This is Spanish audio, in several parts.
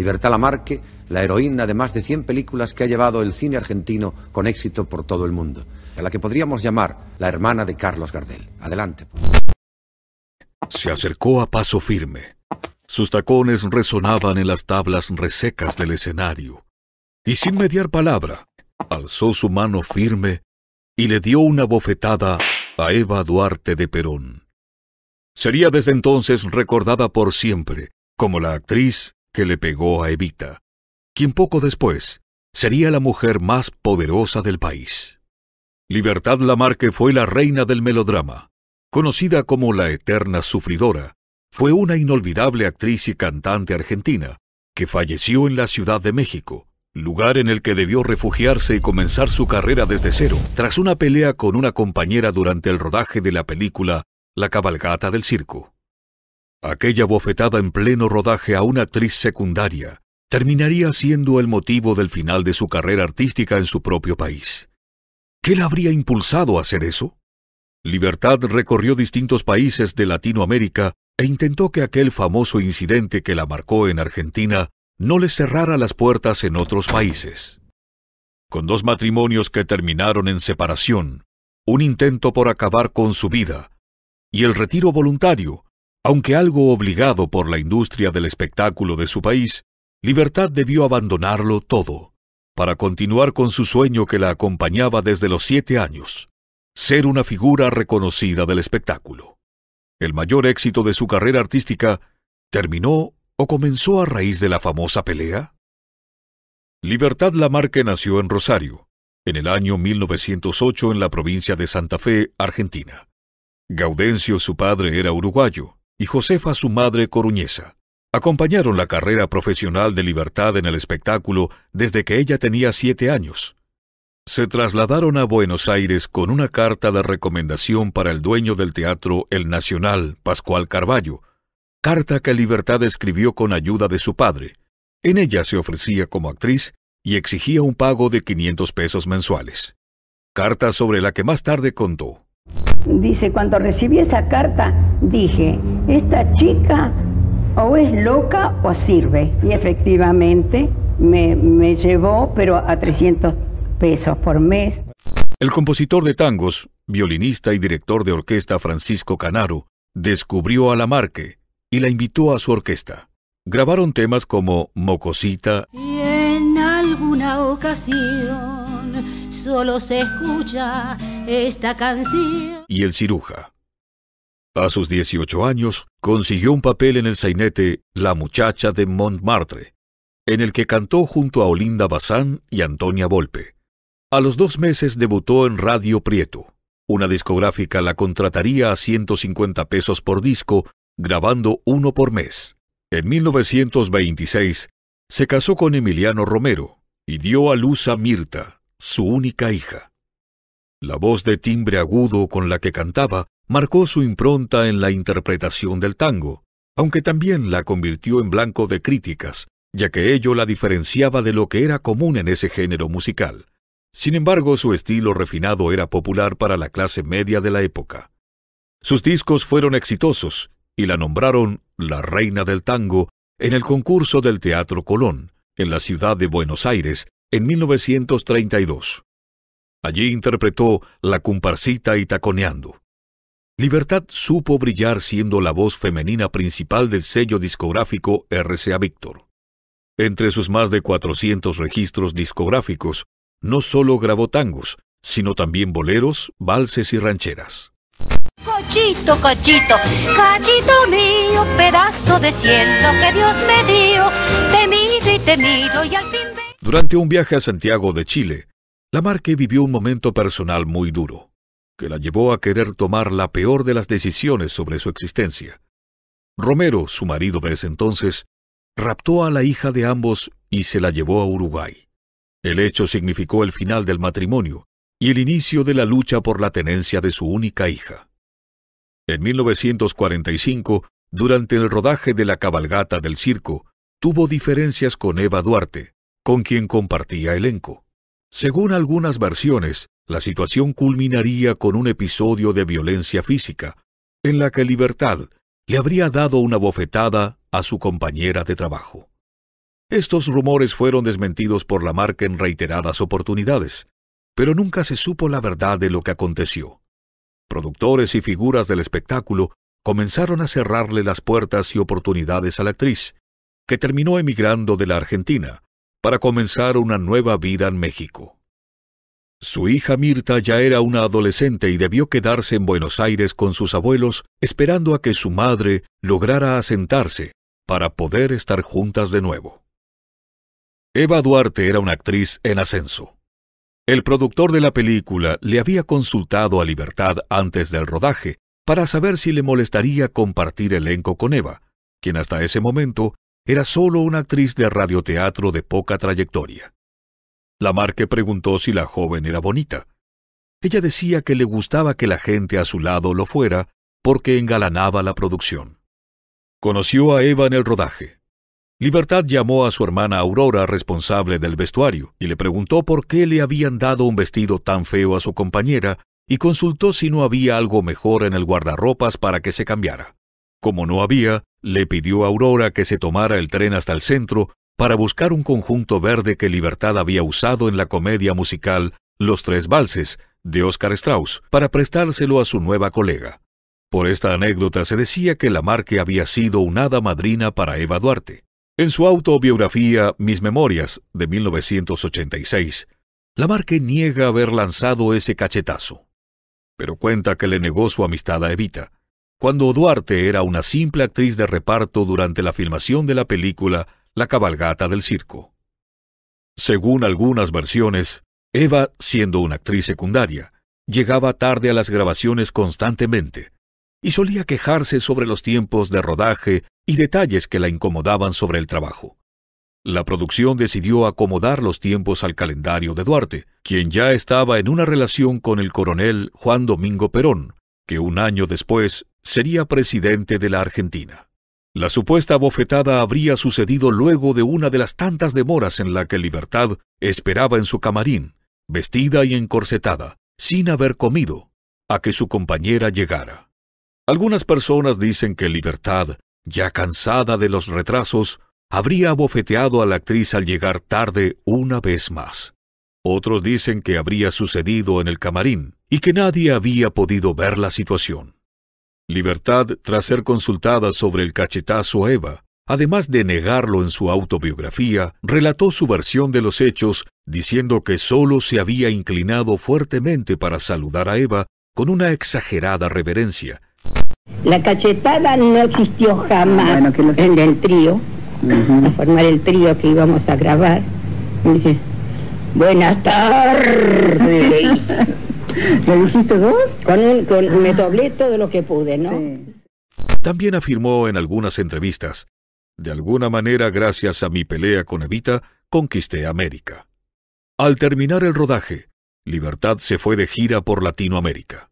Libertad Lamarque, la heroína de más de 100 películas que ha llevado el cine argentino con éxito por todo el mundo, a la que podríamos llamar la hermana de Carlos Gardel. Adelante. Pues. Se acercó a paso firme. Sus tacones resonaban en las tablas resecas del escenario. Y sin mediar palabra, alzó su mano firme y le dio una bofetada a Eva Duarte de Perón. Sería desde entonces recordada por siempre como la actriz que le pegó a Evita, quien poco después sería la mujer más poderosa del país. Libertad Lamarque fue la reina del melodrama, conocida como la eterna sufridora, fue una inolvidable actriz y cantante argentina que falleció en la Ciudad de México, lugar en el que debió refugiarse y comenzar su carrera desde cero, tras una pelea con una compañera durante el rodaje de la película La cabalgata del circo. Aquella bofetada en pleno rodaje a una actriz secundaria terminaría siendo el motivo del final de su carrera artística en su propio país. ¿Qué la habría impulsado a hacer eso? Libertad recorrió distintos países de Latinoamérica e intentó que aquel famoso incidente que la marcó en Argentina no le cerrara las puertas en otros países. Con dos matrimonios que terminaron en separación, un intento por acabar con su vida y el retiro voluntario, aunque algo obligado por la industria del espectáculo de su país, Libertad debió abandonarlo todo, para continuar con su sueño que la acompañaba desde los siete años, ser una figura reconocida del espectáculo. El mayor éxito de su carrera artística terminó o comenzó a raíz de la famosa pelea. Libertad Lamarque nació en Rosario, en el año 1908 en la provincia de Santa Fe, Argentina. Gaudencio, su padre, era uruguayo, y Josefa, su madre coruñesa. Acompañaron la carrera profesional de Libertad en el espectáculo desde que ella tenía siete años. Se trasladaron a Buenos Aires con una carta de recomendación para el dueño del teatro El Nacional, Pascual Carballo, carta que Libertad escribió con ayuda de su padre. En ella se ofrecía como actriz y exigía un pago de 500 pesos mensuales. Carta sobre la que más tarde contó. Dice, cuando recibí esa carta, dije, esta chica o es loca o sirve. Y efectivamente me, llevó, pero a 300 pesos por mes. El compositor de tangos, violinista y director de orquesta Francisco Canaro, descubrió a la Marque y la invitó a su orquesta. Grabaron temas como Mocosita. Y en alguna ocasión solo se escucha esta canción. Y el ciruja. A sus 18 años, consiguió un papel en el sainete La muchacha de Montmartre, en el que cantó junto a Olinda Bazán y Antonia Volpe. A los dos meses debutó en Radio Prieto. Una discográfica la contrataría a 150 pesos por disco, grabando uno por mes. En 1926, se casó con Emiliano Romero y dio a luz a Mirta, su única hija. La voz de timbre agudo con la que cantaba marcó su impronta en la interpretación del tango, aunque también la convirtió en blanco de críticas, ya que ello la diferenciaba de lo que era común en ese género musical. Sin embargo, su estilo refinado era popular para la clase media de la época. Sus discos fueron exitosos y la nombraron la reina del tango en el concurso del Teatro Colón, en la ciudad de Buenos Aires, en 1932. Allí interpretó La comparsita y Taconeando. Libertad supo brillar siendo la voz femenina principal del sello discográfico RCA Víctor. Entre sus más de 400 registros discográficos, no solo grabó tangos, sino también boleros, valses y rancheras. Durante un viaje a Santiago de Chile, Lamarque vivió un momento personal muy duro, que la llevó a querer tomar la peor de las decisiones sobre su existencia. Romero, su marido de ese entonces, raptó a la hija de ambos y se la llevó a Uruguay. El hecho significó el final del matrimonio y el inicio de la lucha por la tenencia de su única hija. En 1945, durante el rodaje de la cabalgata del circo, tuvo diferencias con Eva Duarte, con quien compartía elenco. Según algunas versiones, la situación culminaría con un episodio de violencia física, en la que Libertad le habría dado una bofetada a su compañera de trabajo. Estos rumores fueron desmentidos por la marca en reiteradas oportunidades, pero nunca se supo la verdad de lo que aconteció. Productores y figuras del espectáculo comenzaron a cerrarle las puertas y oportunidades a la actriz, que terminó emigrando de la Argentina, para comenzar una nueva vida en México. Su hija Mirta ya era una adolescente y debió quedarse en Buenos Aires con sus abuelos esperando a que su madre lograra asentarse para poder estar juntas de nuevo. Eva Duarte era una actriz en ascenso. El productor de la película le había consultado a Libertad antes del rodaje para saber si le molestaría compartir elenco con Eva, quien hasta ese momento era solo una actriz de radioteatro de poca trayectoria. Lamarque preguntó si la joven era bonita. Ella decía que le gustaba que la gente a su lado lo fuera porque engalanaba la producción. Conoció a Eva en el rodaje. Libertad llamó a su hermana Aurora, responsable del vestuario, y le preguntó por qué le habían dado un vestido tan feo a su compañera y consultó si no había algo mejor en el guardarropas para que se cambiara. Como no había, le pidió a Aurora que se tomara el tren hasta el centro para buscar un conjunto verde que Libertad había usado en la comedia musical Los Tres Valses de Oscar Strauss para prestárselo a su nueva colega. Por esta anécdota se decía que Lamarque había sido un hada madrina para Eva Duarte. En su autobiografía Mis Memorias de 1986, Lamarque niega haber lanzado ese cachetazo, pero cuenta que le negó su amistad a Evita cuando Duarte era una simple actriz de reparto durante la filmación de la película La cabalgata del circo. Según algunas versiones, Eva, siendo una actriz secundaria, llegaba tarde a las grabaciones constantemente y solía quejarse sobre los tiempos de rodaje y detalles que la incomodaban sobre el trabajo. La producción decidió acomodar los tiempos al calendario de Duarte, quien ya estaba en una relación con el coronel Juan Domingo Perón, que un año después sería presidente de la Argentina. La supuesta bofetada habría sucedido luego de una de las tantas demoras en la que Libertad esperaba en su camarín, vestida y encorsetada, sin haber comido, a que su compañera llegara. Algunas personas dicen que Libertad, ya cansada de los retrasos, habría bofeteado a la actriz al llegar tarde una vez más. Otros dicen que habría sucedido en el camarín y que nadie había podido ver la situación. Libertad, tras ser consultada sobre el cachetazo a Eva, además de negarlo en su autobiografía, relató su versión de los hechos, diciendo que solo se había inclinado fuertemente para saludar a Eva con una exagerada reverencia. La cachetada no existió jamás en el trío, formar el trío que íbamos a grabar. Buenas tardes. ¿Lo dijiste vos? Con me doblé todo lo que pude, ¿no? También afirmó en algunas entrevistas, de alguna manera gracias a mi pelea con Evita, conquisté América. Al terminar el rodaje, Libertad se fue de gira por Latinoamérica.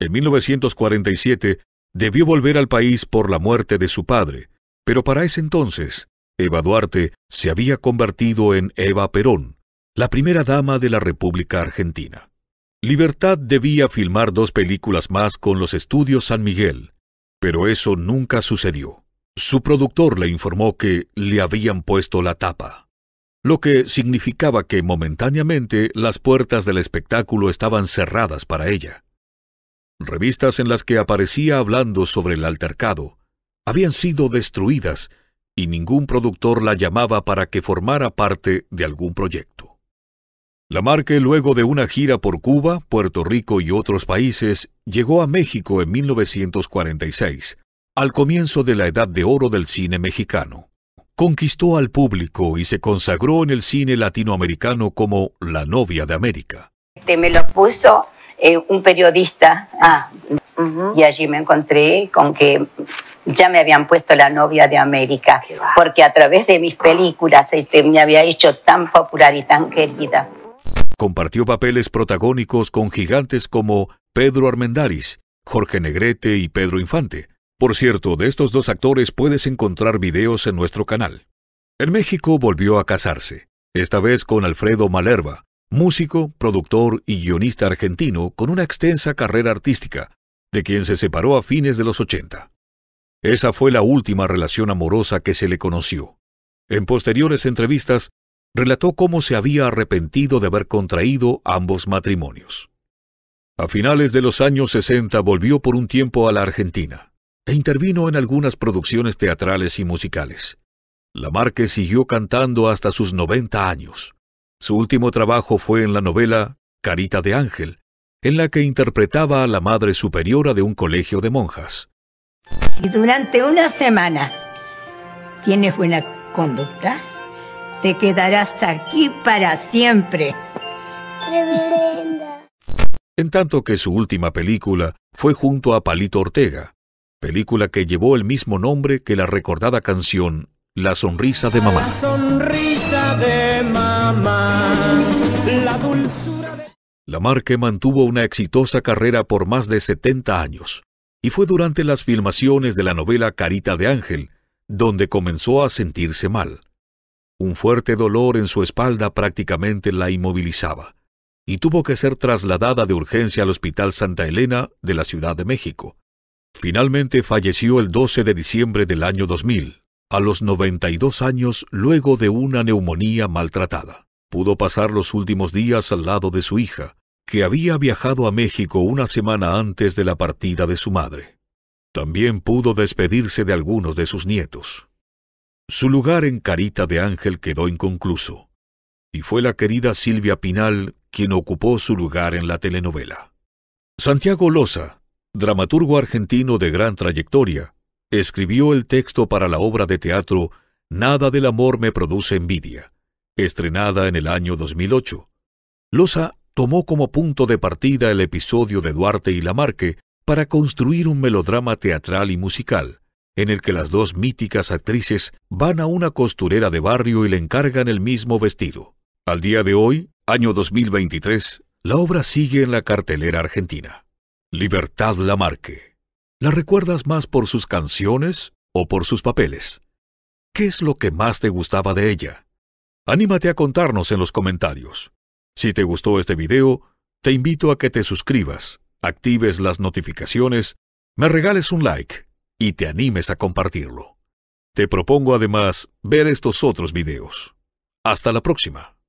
En 1947 debió volver al país por la muerte de su padre, pero para ese entonces, Eva Duarte se había convertido en Eva Perón, la primera dama de la República Argentina. Libertad debía filmar dos películas más con los estudios San Miguel, pero eso nunca sucedió. Su productor le informó que le habían puesto la tapa, lo que significaba que momentáneamente las puertas del espectáculo estaban cerradas para ella. Revistas en las que aparecía hablando sobre el altercado habían sido destruidas y ningún productor la llamaba para que formara parte de algún proyecto. La marca, luego de una gira por Cuba, Puerto Rico y otros países, llegó a México en 1946, al comienzo de la edad de oro del cine mexicano. Conquistó al público y se consagró en el cine latinoamericano como la novia de América. Este me lo puso eh, un periodista ah, y allí me encontré con que ya me habían puesto la novia de América, porque a través de mis películas este, me había hecho tan popular y tan querida. Compartió papeles protagónicos con gigantes como Pedro Armendáriz, Jorge Negrete y Pedro Infante. Por cierto, de estos dos actores puedes encontrar videos en nuestro canal. En México volvió a casarse, esta vez con Alfredo Malerva, músico, productor y guionista argentino con una extensa carrera artística, de quien se separó a fines de los 80. Esa fue la última relación amorosa que se le conoció. En posteriores entrevistas, relató cómo se había arrepentido de haber contraído ambos matrimonios. A finales de los años 60 volvió por un tiempo a la Argentina e intervino en algunas producciones teatrales y musicales. Lamarque siguió cantando hasta sus 90 años. Su último trabajo fue en la novela Carita de Ángel, en la que interpretaba a la madre superiora de un colegio de monjas. Si durante una semana tienes buena conducta, te quedarás aquí para siempre. Reverenda. En tanto que su última película fue junto a Palito Ortega, película que llevó el mismo nombre que la recordada canción La sonrisa de mamá. La sonrisa de mamá, la dulzura de... Lamarque mantuvo una exitosa carrera por más de 70 años, y fue durante las filmaciones de la novela Carita de Ángel, donde comenzó a sentirse mal. Un fuerte dolor en su espalda prácticamente la inmovilizaba y tuvo que ser trasladada de urgencia al Hospital Santa Elena de la Ciudad de México. Finalmente falleció el 12 de diciembre del año 2000, a los 92 años luego de una neumonía maltratada. Pudo pasar los últimos días al lado de su hija, que había viajado a México una semana antes de la partida de su madre. También pudo despedirse de algunos de sus nietos. Su lugar en Carita de Ángel quedó inconcluso, y fue la querida Silvia Pinal quien ocupó su lugar en la telenovela. Santiago Loza, dramaturgo argentino de gran trayectoria, escribió el texto para la obra de teatro Nada del amor me produce envidia, estrenada en el año 2008. Loza tomó como punto de partida el episodio de Duarte y Lamarque para construir un melodrama teatral y musical, en el que las dos míticas actrices van a una costurera de barrio y le encargan el mismo vestido. Al día de hoy, año 2023, la obra sigue en la cartelera argentina. Libertad Lamarque. ¿La recuerdas más por sus canciones o por sus papeles? ¿Qué es lo que más te gustaba de ella? Anímate a contarnos en los comentarios. Si te gustó este video, te invito a que te suscribas, actives las notificaciones, me regales un like y te animes a compartirlo. Te propongo además ver estos otros videos. Hasta la próxima.